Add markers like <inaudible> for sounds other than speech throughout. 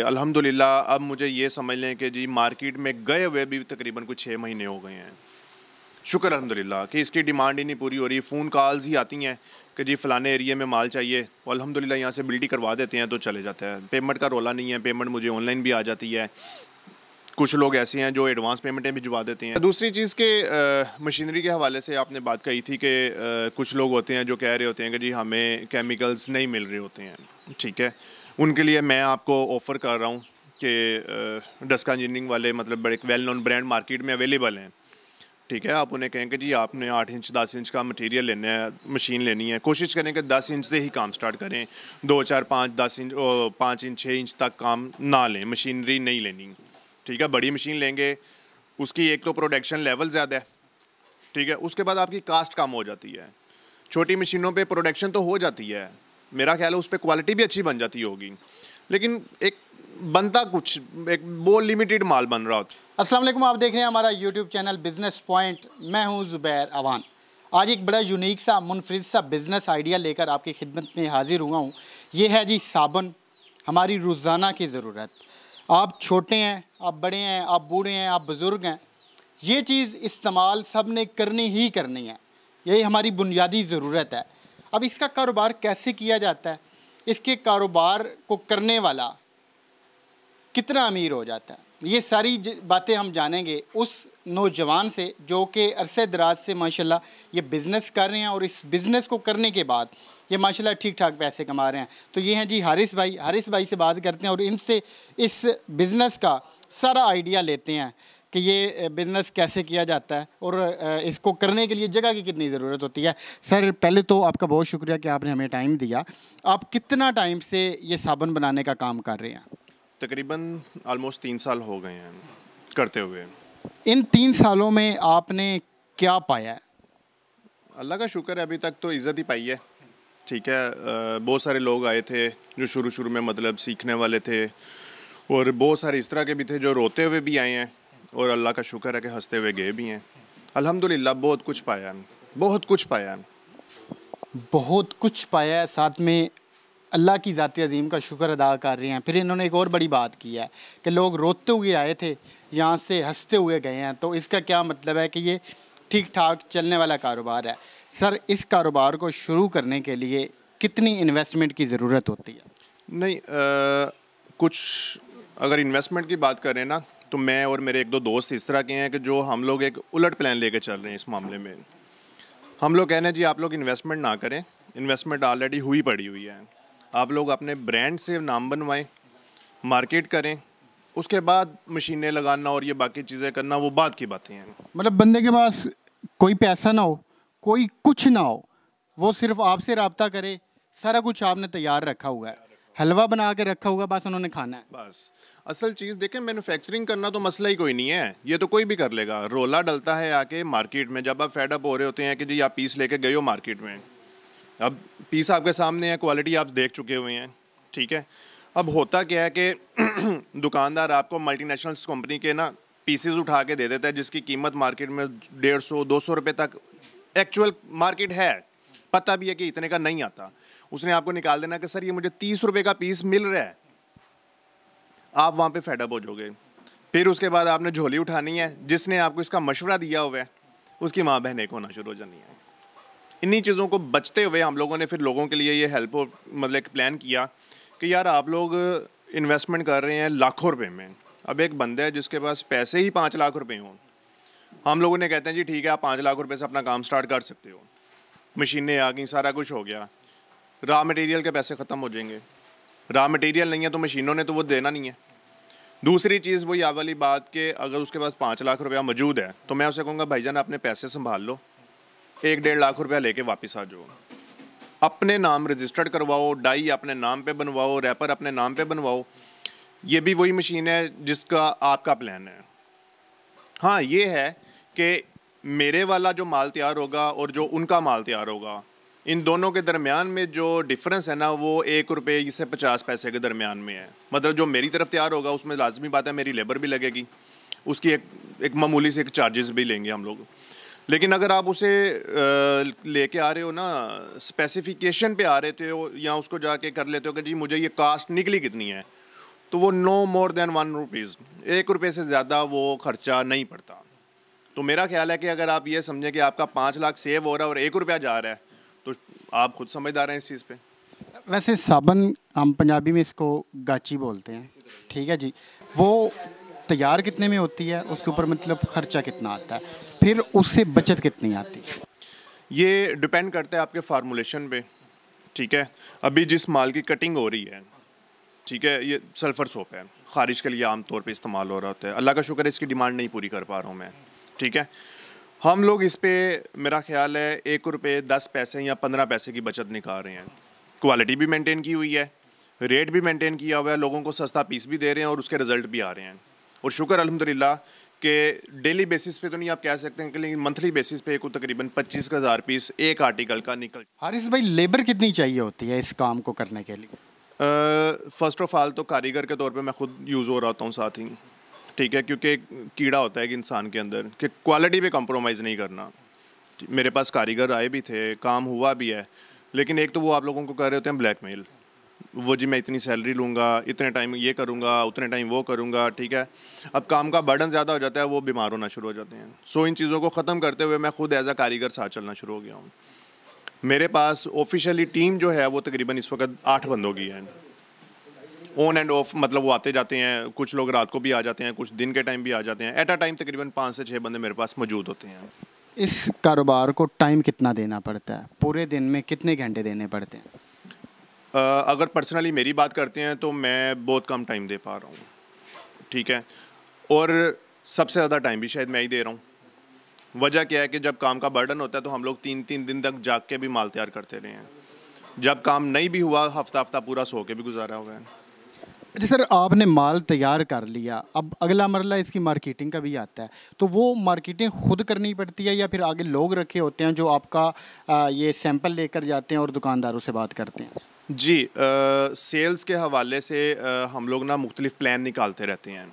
अल्हम्दुलिल्लाह अब मुझे ये समझ लें कि जी मार्केट में गए हुए भी तकरीबन कुछ छः महीने हो गए हैं शुक्र अल्हम्दुलिल्लाह कि इसकी डिमांड ही नहीं पूरी हो रही फ़ोन कॉल्स ही आती हैं कि जी फ़लाने एरिया में माल चाहिए और अलहमदिल्ला यहाँ से बिल्डिंग करवा देते हैं तो चले जाते हैं पेमेंट का रोला नहीं है पेमेंट मुझे ऑनलाइन भी आ जाती है कुछ लोग ऐसे हैं जो एडवांस पेमेंटें भिजवा देते हैं दूसरी चीज़ के मशीनरी के हवाले से आपने बात कही थी कि कुछ लोग होते हैं जो कह रहे होते हैं कि जी हमें केमिकल्स नहीं मिल रहे होते हैं ठीक है उनके लिए मैं आपको ऑफ़र कर रहा हूँ कि डस्का इंजीनियरिंग वाले मतलब बड़े वेल नोन ब्रांड मार्केट में अवेलेबल हैं ठीक है आप उन्हें कहें कि जी आपने आठ इंच दस इंच का मटेरियल लेना है मशीन लेनी है कोशिश करें कि दस इंच से ही काम स्टार्ट करें दो चार पाँच दस इंच पाँच इंच छः इंच तक काम ना लें मशीनरी नहीं लेनी ठीक है बड़ी मशीन लेंगे उसकी एक तो प्रोडक्शन लेवल ज़्यादा है ठीक है उसके बाद आपकी कास्ट कम हो जाती है छोटी मशीनों पे प्रोडक्शन तो हो जाती है मेरा ख्याल है उस पर क्वालिटी भी अच्छी बन जाती होगी लेकिन एक बनता कुछ एक वो लिमिटेड माल बन रहा होता असलम आप देख रहे हैं हमारा यूट्यूब चैनल बिज़नेस पॉइंट मैं हूँ ज़ुबैर अवान आज एक बड़ा यूनिक सा मुनफरद सा बिज़नेस आइडिया लेकर आपकी खिदमत में हाज़िर हुआ हूँ ये है जी साबुन हमारी रोज़ाना की ज़रूरत आप छोटे हैं आप बड़े हैं आप बूढ़े हैं आप बुज़ुर्ग हैं ये चीज़ इस्तेमाल सब ने करनी ही करनी है यही हमारी बुनियादी ज़रूरत है अब इसका कारोबार कैसे किया जाता है इसके कारोबार को करने वाला कितना अमीर हो जाता है ये सारी बातें हम जानेंगे उस नौजवान से जो कि अरसे दराज से माशाल्लाह ये बिज़नेस कर रहे हैं और इस बिज़नेस को करने के बाद ये माशाल्लाह ठीक ठाक पैसे कमा रहे हैं तो ये हैं जी हारिस भाई हारिस भाई से बात करते हैं और इनसे इस बिज़नेस का सारा आइडिया लेते हैं कि ये बिज़नेस कैसे किया जाता है और इसको करने के लिए जगह की कितनी ज़रूरत होती है सर पहले तो आपका बहुत शुक्रिया कि आपने हमें टाइम दिया आप कितना टाइम से ये साबुन बनाने का काम कर रहे हैं तकरीबन आलमोस्ट तीन साल हो गए हैं करते हुए इन तीन सालों में आपने क्या पाया है अल्लाह का शुक्र है अभी तक तो इज़्ज़त ही पाई है ठीक है बहुत सारे लोग आए थे जो शुरू शुरू में मतलब सीखने वाले थे और बहुत सारे इस तरह के भी थे जो रोते हुए भी आए हैं और अल्लाह का शुक्र है कि हंसते हुए गए भी हैं अल्हम्दुलिल्लाह बहुत कुछ पाया है बहुत कुछ पाया है बहुत कुछ पाया है साथ में अल्लाह की ज़ात अजीम का शुक्र अदा कर रहे हैं फिर इन्होंने एक और बड़ी बात की है कि लोग रोते हुए आए थे यहाँ से हंसते हुए गए हैं तो इसका क्या मतलब है कि ये ठीक ठाक चलने वाला कारोबार है सर इस कारोबार को शुरू करने के लिए कितनी इन्वेस्टमेंट की ज़रूरत होती है नहीं आ, कुछ अगर इन्वेस्टमेंट की बात करें ना तो मैं और मेरे एक दो दोस्त इस तरह के हैं कि जो हम लोग एक उलट प्लान लेके चल रहे हैं इस मामले में हम लोग कह रहे हैं जी आप लोग इन्वेस्टमेंट ना करें इन्वेस्टमेंट ऑलरेडी हुई पड़ी हुई है आप लोग अपने ब्रांड से नाम बनवाएं मार्केट करें उसके बाद मशीनें लगाना और ये बाकी चीज़ें करना वो बाद की बातें हैं मतलब बंदे के पास कोई पैसा ना हो कोई कुछ ना हो वो सिर्फ आपसे रबता करे सारा कुछ आपने तैयार रखा हुआ है हलवा बना के रखा होगा बस उन्होंने खाना है बस असल चीज़ देखें मैन्युफैक्चरिंग करना तो मसला ही कोई नहीं है ये तो कोई भी कर लेगा रोला डलता है आके मार्केट में जब आप फेड अप हो रहे होते हैं कि जी आप पीस लेके गए हो मार्केट में अब पीस आपके सामने है क्वालिटी आप देख चुके हुए हैं ठीक है अब होता क्या है कि <clears throat> दुकानदार आपको मल्टीनेशनल कंपनी के ना पीसेज उठा के दे देता है जिसकी कीमत मार्केट में डेढ़ सौ दो सौ रुपये तक एक्चुअल मार्केट है पता भी है कि इतने का नहीं आता उसने आपको निकाल देना कि सर ये मुझे तीस रुपये का पीस मिल रहा है आप वहाँ पे फेडअप हो जाओगे फिर उसके बाद आपने झोली उठानी है जिसने आपको इसका मशवरा दिया हुआ है उसकी माँ बहन एक होना शुरू हो जानी है इन्हीं चीज़ों को बचते हुए हम लोगों ने फिर लोगों के लिए ये हेल्प मतलब एक प्लान किया कि यार आप लोग इन्वेस्टमेंट कर रहे हैं लाखों रुपए में अब एक बंदा है जिसके पास पैसे ही पाँच लाख रुपए हों हम लोगों ने कहते हैं जी ठीक है आप पाँच लाख रुपए से अपना काम स्टार्ट कर सकते हो मशीनें आ गई सारा कुछ हो गया रॉ मटेरियल के पैसे ख़त्म हो जाएंगे रॉ मटेरियल नहीं है तो मशीनों ने तो वो देना नहीं है दूसरी चीज़ वो या वाली बात कि अगर उसके पास पाँच लाख रुपया मौजूद है तो मैं उसे कहूँगा भाईजान अपने पैसे संभाल लो एक डेढ़ लाख रुपया लेके वापस आ जाओ अपने नाम रजिस्टर्ड करवाओ डाई अपने नाम पे बनवाओ रैपर अपने नाम पे बनवाओ ये भी वही मशीन है जिसका आपका प्लान है हाँ ये है कि मेरे वाला जो माल तैयार होगा और जो उनका माल तैयार होगा इन दोनों के दरमियान में जो डिफरेंस है ना वो एक रुपये से पचास पैसे के दरमियान में है मतलब जो मेरी तरफ तैयार होगा उसमें लाजमी बात है मेरी लेबर भी लगेगी उसकी एक एक मामूली से एक चार्जेस भी लेंगे हम लोग लेकिन अगर आप उसे लेके आ रहे हो ना स्पेसिफिकेशन पे आ रहे हो या उसको जाके कर लेते हो कि जी मुझे ये कास्ट निकली कितनी है तो वो no more than one rupees एक रुपये से ज़्यादा वो ख़र्चा नहीं पड़ता तो मेरा ख्याल है कि अगर आप ये समझें कि आपका पाँच लाख सेव हो रहा है और एक रुपया जा रहा है तो आप खुद समझदार हैं इस चीज़ पे वैसे साबन हम पंजाबी में इसको गाची बोलते हैं ठीक है जी वो तैयार कितने में होती है उसके ऊपर मतलब खर्चा कितना आता है फिर उससे बचत कितनी आती है ये डिपेंड करता है आपके फार्मूलेशन पे ठीक है अभी जिस माल की कटिंग हो रही है ठीक है ये सल्फ़र सोप है ख़ारिश के लिए आमतौर पे इस्तेमाल हो रहा होता है अल्लाह का शुक्र है इसकी डिमांड नहीं पूरी कर पा रहा हूँ मैं ठीक है हम लोग इस पर मेरा ख्याल है एक रुपये दस पैसे या पंद्रह पैसे की बचत निकाल रहे हैं क्वालिटी भी मेंटेन की हुई है रेट भी मेंटेन किया हुआ है लोगों को सस्ता पीस भी दे रहे हैं और उसके रिजल्ट भी आ रहे हैं और शुक्र अलहमदिल्ला के डेली बेसिस पे तो नहीं आप कह सकते हैं कि लेकिन मंथली बेसिस पे को तकरीबन पच्चीस हज़ार पीस एक आर्टिकल का निकल हारिस भाई लेबर कितनी चाहिए होती है इस काम को करने के लिए फ़र्स्ट ऑफ़ ऑल तो कारीगर के तौर पर मैं खुद यूज़ हो रहा हूँ साथ ही ठीक है क्योंकि कीड़ा होता है कि इंसान के अंदर कि क्वालिटी पे कॉम्प्रोमाइज़ नहीं करना मेरे पास कारीगर आए भी थे काम हुआ भी है लेकिन एक तो वो आप लोगों को कह रहे होते हैं ब्लैकमेल वो जी मैं इतनी सैलरी लूँगा इतने टाइम ये करूँगा उतने टाइम वो करूँगा ठीक है अब काम का बर्डन ज़्यादा हो जाता है वो बीमार होना शुरू हो जाते हैं सो इन चीज़ों को ख़त्म करते हुए मैं खुद एज आ कारीगर साथ चलना शुरू हो गया हूँ मेरे पास ऑफिशियली टीम जो है वो तकरीबन इस वक्त आठ बंदों की है ऑन एंड ऑफ मतलब वो आते जाते हैं कुछ लोग रात को भी आ जाते हैं कुछ दिन के टाइम भी आ जाते हैं एट अ टाइम तकरीबन पाँच से छः बंदे मेरे पास मौजूद होते हैं इस कारोबार को टाइम कितना देना पड़ता है पूरे दिन में कितने घंटे देने पड़ते हैं uh, अगर पर्सनली मेरी बात करते हैं तो मैं बहुत कम टाइम दे पा रहा हूँ ठीक है और सबसे ज़्यादा टाइम भी शायद मैं ही दे रहा हूँ वजह क्या है कि जब काम का बर्डन होता है तो हम लोग तीन तीन दिन तक जाग के भी माल तैयार करते रहे हैं जब काम नहीं भी हुआ हफ्ता हफ्ता पूरा सो के भी गुजारा हुआ है जी सर आपने माल तैयार कर लिया अब अगला मरला इसकी मार्केटिंग का भी आता है तो वो मार्केटिंग खुद करनी पड़ती है या फिर आगे लोग रखे होते हैं जो आपका आ, ये सैंपल लेकर जाते हैं और दुकानदारों से बात करते हैं जी आ, सेल्स के हवाले से आ, हम लोग ना मुख्तलिफ प्लान निकालते रहते हैं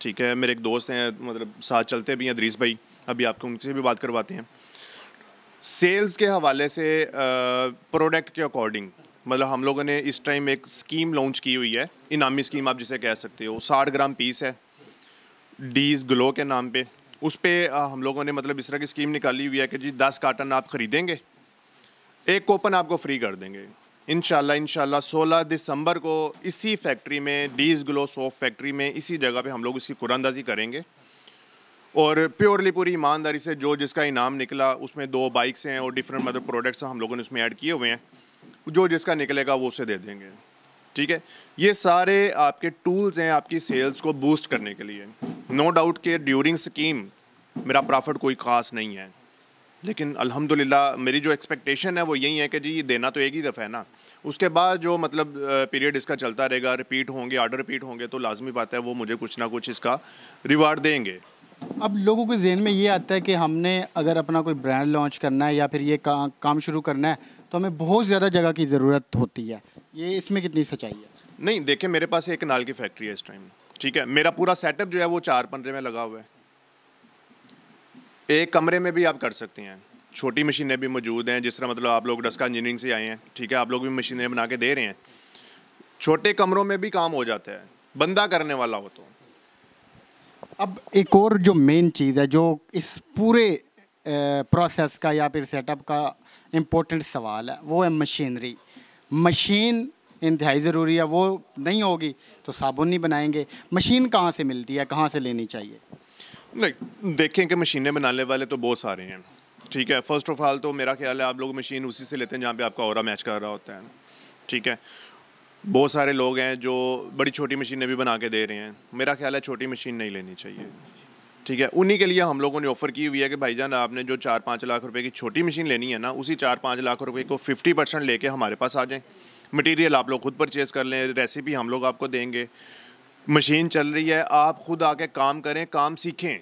ठीक है मेरे एक दोस्त हैं मतलब साथ चलते भी हैं दरीस भाई अभी आपको उनसे भी बात करवाते हैं सेल्स के हवाले से प्रोडक्ट के अकॉर्डिंग मतलब हम लोगों ने इस टाइम एक स्कीम लॉन्च की हुई है इनामी स्कीम आप जिसे कह सकते हो साठ ग्राम पीस है डीज ग्लो के नाम पे उस पर हम लोगों ने मतलब इस तरह की स्कीम निकाली हुई है कि जी दस कार्टन आप ख़रीदेंगे एक कोपन आपको फ्री कर देंगे इन शाला सोलह दिसंबर को इसी फैक्ट्री में डीज ग्लो सॉफ्ट फैक्ट्री में इसी जगह पर हम लोग इसकी कुरानंदाजी करेंगे और प्योरली पूरी ईमानदारी से जो जिसका इनाम निकला उसमें दो बाइक्स हैं और डिफरेंट मतलब प्रोडक्ट्स हम लोगों ने उसमें ऐड किए हुए हैं जो जिसका निकलेगा वो उसे दे देंगे ठीक है ये सारे आपके टूल्स हैं आपकी सेल्स को बूस्ट करने के लिए नो डाउट कि ड्यूरिंग स्कीम मेरा प्रॉफिट कोई ख़ास नहीं है लेकिन अल्हम्दुलिल्लाह मेरी जो एक्सपेक्टेशन है वो यही है कि जी ये देना तो एक ही दफ़ा है ना उसके बाद जो मतलब पीरियड इसका चलता रहेगा रिपीट होंगे आर्डर रिपीट होंगे तो लाजमी बात है वो मुझे कुछ ना कुछ इसका रिवार्ड देंगे अब लोगों के जहन में ये आता है कि हमने अगर अपना कोई ब्रांड लॉन्च करना है या फिर ये का, काम शुरू करना है तो हमें बहुत ज़्यादा जगह की ज़रूरत होती है ये इसमें कितनी सच्चाई है नहीं देखिए मेरे पास एक नाल की फैक्ट्री है इस टाइम ठीक है मेरा पूरा सेटअप जो है वो चार पंद्रह में लगा हुआ है एक कमरे में भी आप कर सकते हैं छोटी मशीनें भी मौजूद हैं जिस तरह मतलब आप लोग डस्का इंजीनियरिंग से आए हैं ठीक है आप लोग भी मशीनें बना के दे रहे हैं छोटे कमरों में भी काम हो जाता है बंदा करने वाला हो तो अब एक और जो मेन चीज़ है जो इस पूरे प्रोसेस का या फिर सेटअप का इम्पोर्टेंट सवाल है वो है मशीनरी मशीन इंतहाई ज़रूरी है वो नहीं होगी तो साबुन नहीं बनाएंगे मशीन कहाँ से मिलती है कहाँ से लेनी चाहिए नहीं देखें कि मशीनें बनाने वाले तो बहुत सारे हैं ठीक है फर्स्ट ऑफ ऑल तो मेरा ख्याल है आप लोग मशीन उसी से लेते हैं जहाँ पे आपका और मैच कर रहा होता है ठीक है बहुत सारे लोग हैं जो बड़ी छोटी मशीनें भी बना के दे रहे हैं मेरा ख्याल है छोटी मशीन नहीं लेनी चाहिए ठीक है उन्हीं के लिए हम लोगों ने ऑफ़र की हुई है कि भाईजान आपने जो चार पाँच लाख रुपए की छोटी मशीन लेनी है ना उसी चार पाँच लाख रुपए को फिफ्टी परसेंट लेके हमारे पास आ जाएं मटेरियल आप लोग खुद परचेज़ कर लें रेसिपी हम लोग आपको देंगे मशीन चल रही है आप खुद आके काम करें काम सीखें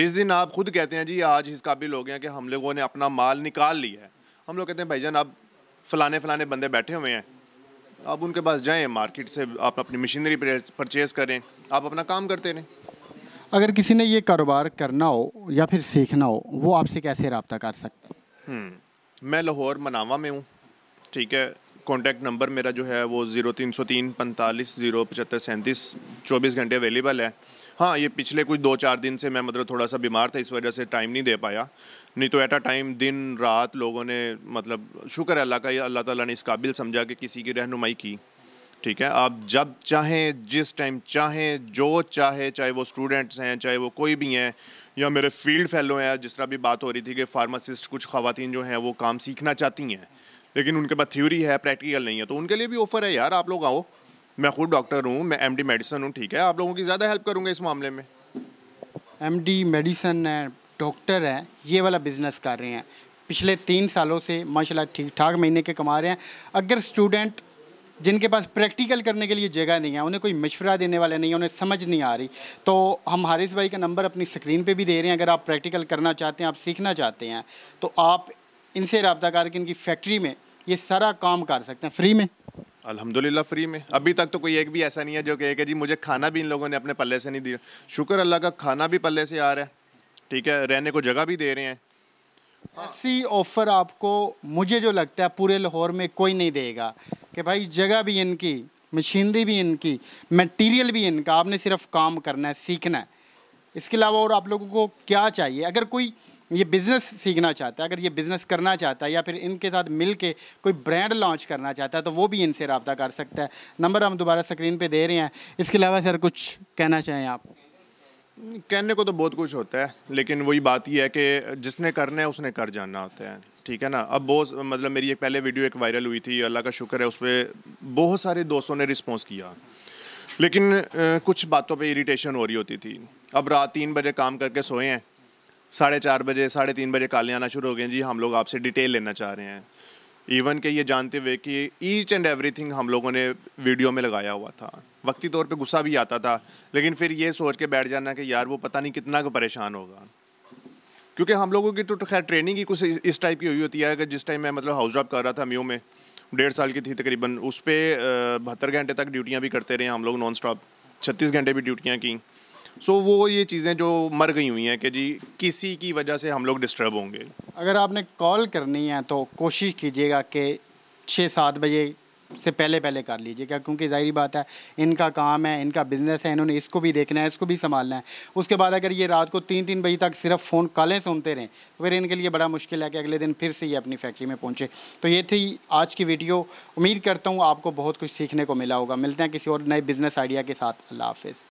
जिस दिन आप खुद कहते हैं जी आज इस काबिल हो गए कि हम लोगों ने अपना माल निकाल लिया है हम लोग कहते हैं भाईजान आप फलाने फलाने बंदे बैठे हुए हैं आप उनके पास जाएं मार्केट से आप अपनी मशीनरी परचेज़ करें आप अपना काम करते रहें अगर किसी ने ये कारोबार करना हो या फिर सीखना हो वो आपसे कैसे रबता कर सकते हम्म, मैं लाहौर मनावा में हूँ ठीक है कॉन्टैक्ट नंबर मेरा जो है वो ज़ीरो तीन सौ तीन पैंतालीस ज़ीरो पचहत्तर सैंतीस चौबीस घंटे अवेलेबल है हाँ ये पिछले कुछ दो चार दिन से मैं मतलब थोड़ा सा बीमार था इस वजह से टाइम नहीं दे पाया नहीं तो एट अ टाइम दिन रात लोगों ने मतलब शुक्र है अल्लाह का ये अल्लाह ताला ने इस काबिल समझा कि किसी की रहनुमाई की ठीक है आप जब चाहें जिस टाइम चाहें जो चाहे चाहे वो स्टूडेंट्स हैं चाहे वो कोई भी हैं या मेरे फील्ड फैलो हैं जिस तरह भी बात हो रही थी कि फार्मासिस्ट कुछ खातन जो हैं वो काम सीखना चाहती हैं लेकिन उनके पास थ्योरी है प्रैक्टिकल नहीं है तो उनके लिए भी ऑफ़र है यार आप लोग आओ मैं खुद डॉक्टर हूँ मैं एम डी मेडिसन हूँ ठीक है आप लोगों की ज़्यादा हेल्प करूँगा इस मामले में एम डी मेडिसन है डॉक्टर है ये वाला बिजनेस कर रहे हैं पिछले तीन सालों से माशाला ठीक ठाक महीने के कमा रहे हैं अगर स्टूडेंट जिनके पास प्रैक्टिकल करने के लिए जगह नहीं है उन्हें कोई मशवरा देने वाले नहीं है उन्हें समझ नहीं आ रही तो हम हारिस भाई का नंबर अपनी स्क्रीन पे भी दे रहे हैं अगर आप प्रैक्टिकल करना चाहते हैं आप सीखना चाहते हैं तो आप इनसे रबता करके इनकी फैक्ट्री में ये सारा काम कर सकते हैं फ्री में अल्हम्दुलिल्लाह फ्री में अभी तक तो कोई एक भी ऐसा नहीं है जो कहे कि जी मुझे खाना भी इन लोगों ने अपने पल्ले से नहीं दिया शुक्र अल्लाह का खाना भी पल्ले से आ रहा है ठीक है रहने को जगह भी दे रहे हैं हाँ। ऐसी ऑफ़र आपको मुझे जो लगता है पूरे लाहौर में कोई नहीं देगा कि भाई जगह भी इनकी मशीनरी भी इनकी मटीरियल भी इनका आपने सिर्फ काम करना है सीखना है इसके अलावा और आप लोगों को क्या चाहिए अगर कोई ये बिज़नेस सीखना चाहता है अगर ये बिज़नेस करना चाहता है या फिर इनके साथ मिल के कोई ब्रांड लॉन्च करना चाहता है तो वो भी इनसे रबता कर सकता है नंबर हम दोबारा स्क्रीन पर दे रहे हैं इसके अलावा सर कुछ कहना चाहें आप कहने को तो बहुत कुछ होता है लेकिन वही बात ये है कि जिसने करना है उसने कर जाना होता है ठीक है ना अब बहुत मतलब मेरी एक पहले वीडियो एक वायरल हुई थी अल्लाह का शुक्र है उस पर बहुत सारे दोस्तों ने रिस्पॉन्स किया लेकिन कुछ बातों पे इरिटेशन हो रही होती थी अब रात तीन बजे काम करके सोए हैं साढ़े चार बजे साढ़े तीन बजे कॉलें आना शुरू हो गए जी हम लोग आपसे डिटेल लेना चाह रहे हैं इवन के ये जानते हुए कि ईच एंड एवरीथिंग हम लोगों ने वीडियो में लगाया हुआ था वक्ती तौर पे गुस्सा भी आता था लेकिन फिर ये सोच के बैठ जाना कि यार वो पता नहीं कितना को परेशान होगा क्योंकि हम लोगों की तो, तो खैर ट्रेनिंग ही कुछ इस टाइप की हुई होती है कि जिस टाइम मैं मतलब हाउस जॉब कर रहा था म्यू में डेढ़ साल की थी तकरीबन उस पर बहत्तर घंटे तक ड्यूटियाँ भी करते रहे हम लोग नॉन स्टॉप छत्तीस घंटे भी ड्यूटियाँ की सो so, वो ये चीज़ें जो मर गई हुई हैं कि जी किसी की वजह से हम लोग डिस्टर्ब होंगे अगर आपने कॉल करनी है तो कोशिश कीजिएगा कि छः सात बजे से पहले पहले कर लीजिएगा क्योंकि ज़ाहरी बात है इनका काम है इनका बिज़नेस है इन्होंने इसको भी देखना है इसको भी संभालना है उसके बाद अगर ये रात को तीन तीन बजे तक सिर्फ फ़ोन कॉलें सुनते रहें तो फिर इनके लिए बड़ा मुश्किल है कि अगले दिन फिर से ये अपनी फैक्ट्री में पहुँचे तो ये थी आज की वीडियो उम्मीद करता हूँ आपको बहुत कुछ सीखने को मिला होगा मिलते हैं किसी और नए बिज़नेस आइडिया के साथ अल्लाह हाफ़